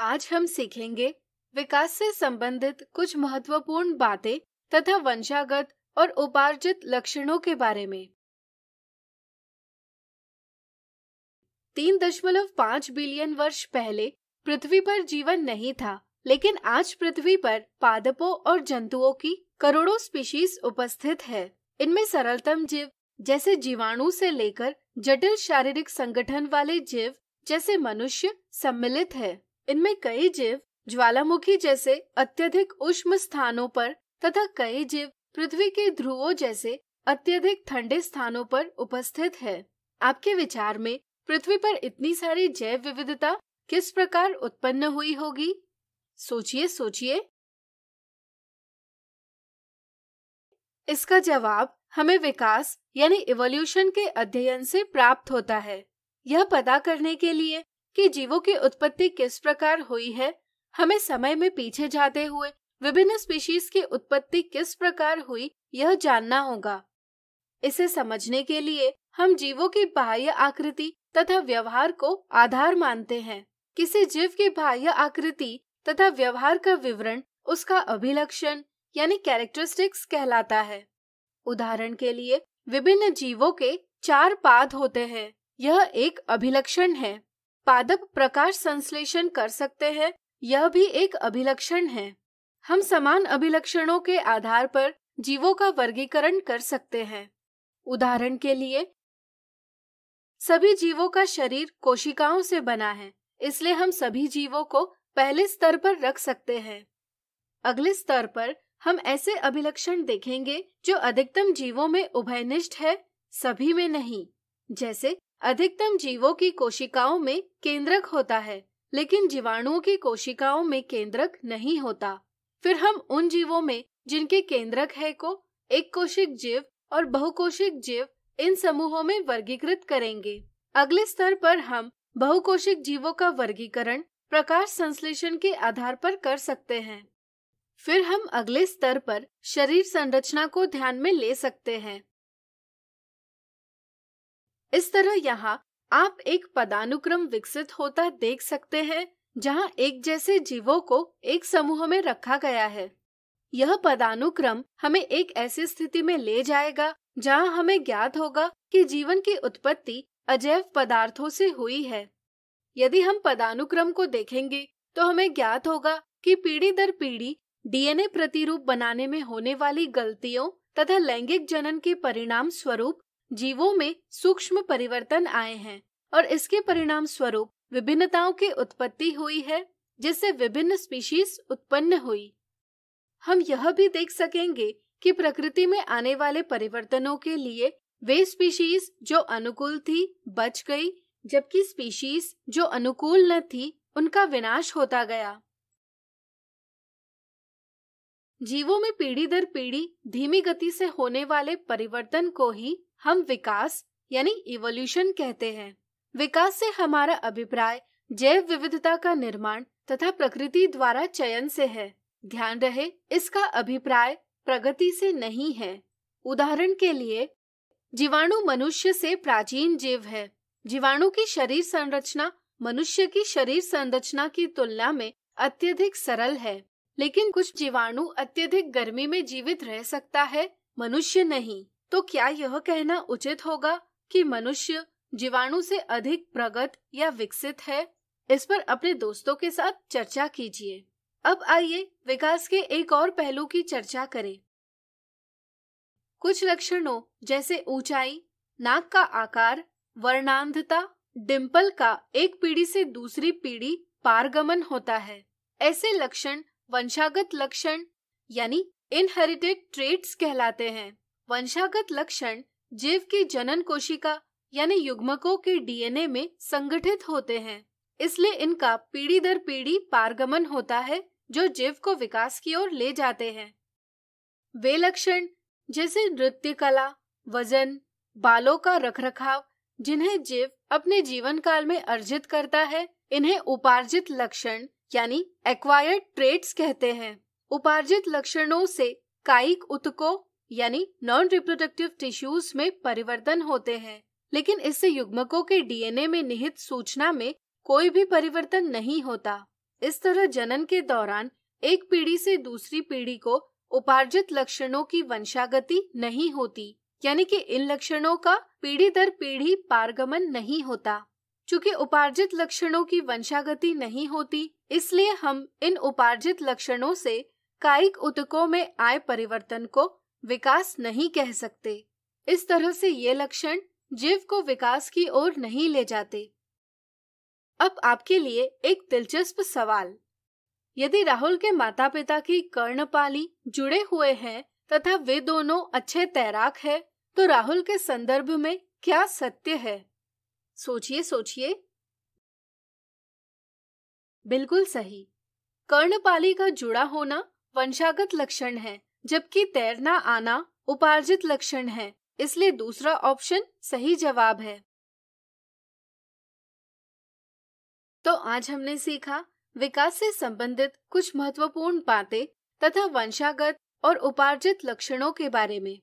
आज हम सीखेंगे विकास से संबंधित कुछ महत्वपूर्ण बातें तथा वंशागत और उपार्जित लक्षणों के बारे में तीन दशमलव पाँच बिलियन वर्ष पहले पृथ्वी पर जीवन नहीं था लेकिन आज पृथ्वी पर पादपों और जंतुओं की करोड़ों स्पीशीज उपस्थित है इनमें सरलतम जीव जैसे जीवाणु से लेकर जटिल शारीरिक संगठन वाले जीव जैसे मनुष्य सम्मिलित है इनमें कई जीव ज्वालामुखी जैसे अत्यधिक उष्म स्थानों पर तथा कई जीव पृथ्वी के ध्रुवों जैसे अत्यधिक ठंडे स्थानों पर उपस्थित है आपके विचार में पृथ्वी पर इतनी सारी जैव विविधता किस प्रकार उत्पन्न हुई होगी सोचिए सोचिए इसका जवाब हमें विकास यानी इवोल्यूशन के अध्ययन से प्राप्त होता है यह पता करने के लिए कि जीवों की उत्पत्ति किस प्रकार हुई है हमें समय में पीछे जाते हुए विभिन्न स्पीशीज की उत्पत्ति किस प्रकार हुई यह जानना होगा इसे समझने के लिए हम जीवों की बाह्य आकृति तथा व्यवहार को आधार मानते हैं किसी जीव की बाह्य आकृति तथा व्यवहार का विवरण उसका अभिलक्षण यानी कैरेक्टरिस्टिक्स कहलाता है उदाहरण के लिए विभिन्न जीवों के चार पाद होते हैं यह एक अभिलक्षण है पादप प्रकाश संश्लेषण कर सकते हैं यह भी एक अभिलक्षण है हम समान अभिलक्षणों के आधार पर जीवों का वर्गीकरण कर सकते हैं उदाहरण के लिए सभी जीवों का शरीर कोशिकाओं से बना है इसलिए हम सभी जीवों को पहले स्तर पर रख सकते हैं अगले स्तर पर हम ऐसे अभिलक्षण देखेंगे जो अधिकतम जीवों में उभयनिष्ठ है सभी में नहीं जैसे अधिकतम जीवों की कोशिकाओं में केंद्रक होता है लेकिन जीवाणुओं की कोशिकाओं में केंद्रक नहीं होता फिर हम उन जीवों में जिनके केंद्रक है को एक कोशिक जीव और बहुकोशिक जीव इन समूहों में वर्गीकृत करेंगे अगले स्तर पर हम बहुकोशिक जीवों का वर्गीकरण प्रकाश संश्लेषण के आधार पर कर सकते हैं फिर हम अगले स्तर पर शरीर संरचना को ध्यान में ले सकते हैं इस तरह यहाँ आप एक पदानुक्रम विकसित होता देख सकते हैं जहाँ एक जैसे जीवों को एक समूह में रखा गया है यह पदानुक्रम हमें एक ऐसी स्थिति में ले जाएगा जहाँ हमें ज्ञात होगा कि जीवन की उत्पत्ति अजैव पदार्थों से हुई है यदि हम पदानुक्रम को देखेंगे तो हमें ज्ञात होगा कि पीढ़ी दर पीढ़ी डीएनए प्रतिरूप बनाने में होने वाली गलतियों तथा लैंगिक जनन के परिणाम स्वरूप जीवों में सूक्ष्म परिवर्तन आए हैं और इसके परिणाम स्वरूप विभिन्नताओं की उत्पत्ति हुई है जिससे विभिन्न स्पीशीज उत्पन्न हुई हम यह भी देख सकेंगे कि प्रकृति में आने वाले परिवर्तनों के लिए वे स्पीशीज जो अनुकूल थी बच गई जबकि स्पीशीज जो अनुकूल न थी उनका विनाश होता गया जीवों में पीढ़ी दर पीढ़ी धीमी गति से होने वाले परिवर्तन को ही हम विकास यानी इवोल्यूशन कहते हैं विकास से हमारा अभिप्राय जैव विविधता का निर्माण तथा प्रकृति द्वारा चयन से है ध्यान रहे इसका अभिप्राय प्रगति से नहीं है उदाहरण के लिए जीवाणु मनुष्य से प्राचीन जीव है जीवाणु की शरीर संरचना मनुष्य की शरीर संरचना की तुलना में अत्यधिक सरल है लेकिन कुछ जीवाणु अत्यधिक गर्मी में जीवित रह सकता है मनुष्य नहीं तो क्या यह कहना उचित होगा कि मनुष्य जीवाणु से अधिक प्रगत या विकसित है इस पर अपने दोस्तों के साथ चर्चा कीजिए अब आइए विकास के एक और पहलू की चर्चा करें कुछ लक्षणों जैसे ऊंचाई नाक का आकार वर्णांधता डिम्पल का एक पीढ़ी से दूसरी पीढ़ी पारगमन होता है ऐसे लक्षण वंशागत लक्षण यानी इनहेरिटेड ट्रेट्स कहलाते हैं वंशागत लक्षण जीव की जनन कोशिका यानी युग्मकों के डीएनए में संगठित होते हैं इसलिए इनका पीढ़ी दर पीढ़ी पारगमन होता है जो जीव को विकास की ओर ले जाते हैं वे लक्षण जैसे नृत्य कला वजन बालों का रखरखाव जिन्हें जीव अपने जीवन काल में अर्जित करता है इन्हें उपार्जित लक्षण यानी एक्वायर्ड ट्रेट्स कहते हैं उपार्जित लक्षणों से कायिक उत्को यानी नॉन रिप्रोडक्टिव टिश्यूज में परिवर्तन होते हैं लेकिन इससे युग्मकों के डीएनए में निहित सूचना में कोई भी परिवर्तन नहीं होता इस तरह जनन के दौरान एक पीढ़ी से दूसरी पीढ़ी को उपार्जित लक्षणों की वंशागति नहीं होती यानी कि इन लक्षणों का पीढ़ी दर पीढ़ी पारगमन नहीं होता चूंकि उपार्जित लक्षणों की वंशागति नहीं होती इसलिए हम इन उपार्जित लक्षणों से कायिक उतकों में आए परिवर्तन को विकास नहीं कह सकते इस तरह से ये लक्षण जीव को विकास की ओर नहीं ले जाते अब आपके लिए एक दिलचस्प सवाल यदि राहुल के माता पिता की कर्णपाली जुड़े हुए हैं तथा वे दोनों अच्छे तैराक है तो राहुल के संदर्भ में क्या सत्य है सोचिए सोचिए बिल्कुल सही कर्णपाली का जुड़ा होना वंशागत लक्षण है जबकि तैरना आना उपार्जित लक्षण है इसलिए दूसरा ऑप्शन सही जवाब है तो आज हमने सीखा विकास से संबंधित कुछ महत्वपूर्ण बातें तथा वंशागत और उपार्जित लक्षणों के बारे में